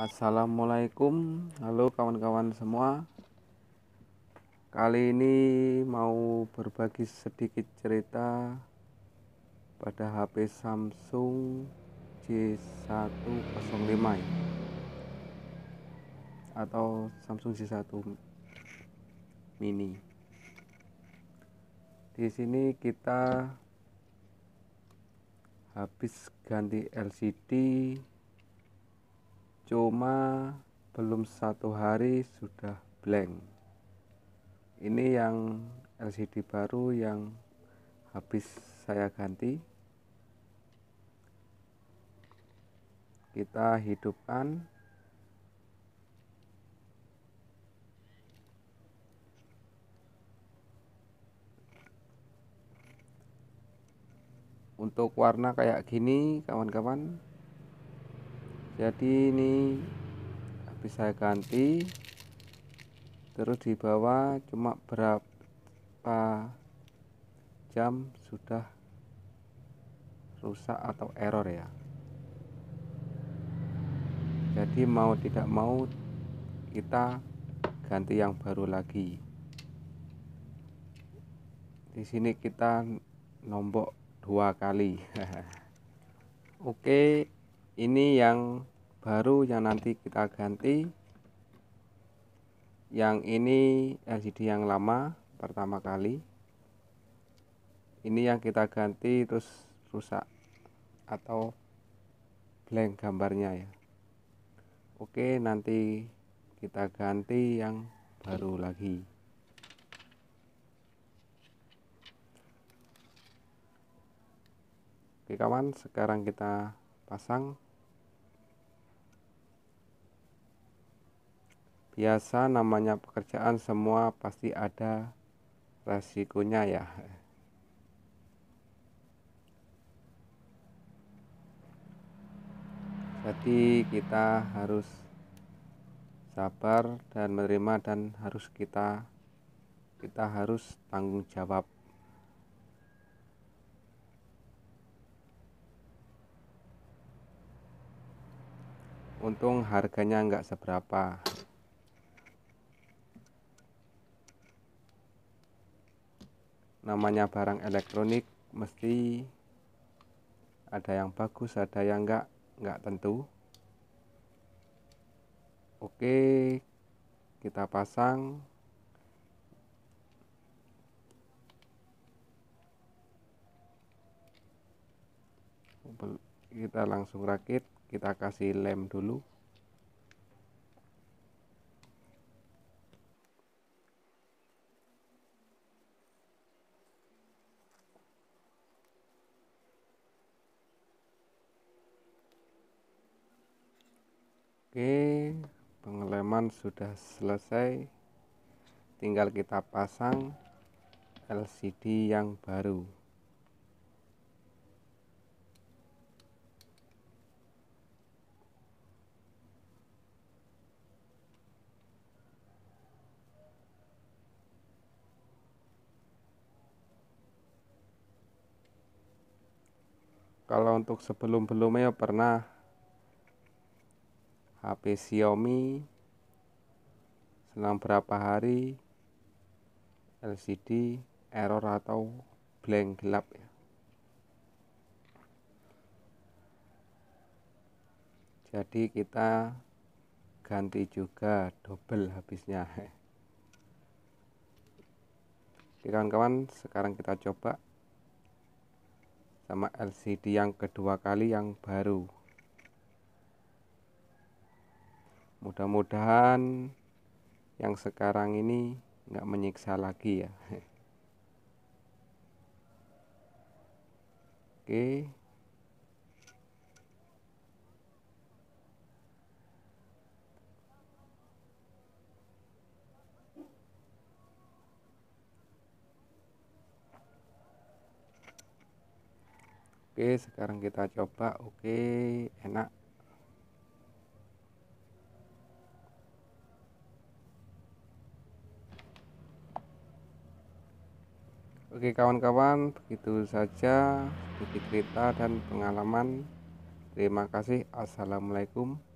Assalamualaikum Halo kawan-kawan semua Kali ini mau berbagi sedikit cerita Pada HP Samsung J105 Atau Samsung J1 Mini Di sini kita habis ganti LCD cuma belum satu hari sudah blank ini yang LCD baru yang habis saya ganti kita hidupkan untuk warna kayak gini kawan-kawan jadi ini habis saya ganti terus di bawah cuma berapa jam sudah rusak atau error ya jadi mau tidak mau kita ganti yang baru lagi di sini kita nombok dua kali oke ini yang baru yang nanti kita ganti yang ini LCD yang lama pertama kali ini yang kita ganti terus rusak atau blank gambarnya ya oke nanti kita ganti yang baru lagi oke kawan sekarang kita pasang biasa namanya pekerjaan semua pasti ada resikonya ya jadi kita harus sabar dan menerima dan harus kita kita harus tanggung jawab untung harganya nggak seberapa namanya barang elektronik mesti ada yang bagus ada yang enggak enggak tentu oke kita pasang kita langsung rakit kita kasih lem dulu Oke, pengeleman sudah selesai. Tinggal kita pasang LCD yang baru. Kalau untuk sebelum-belumnya pernah HP Xiaomi selang berapa hari LCD error atau blank gelap ya jadi kita ganti juga double habisnya oke kawan-kawan sekarang kita coba sama LCD yang kedua kali yang baru mudah-mudahan yang sekarang ini nggak menyiksa lagi ya oke Oke, sekarang kita coba. Oke, enak. Oke kawan-kawan begitu saja sedikit cerita dan pengalaman Terima kasih Assalamualaikum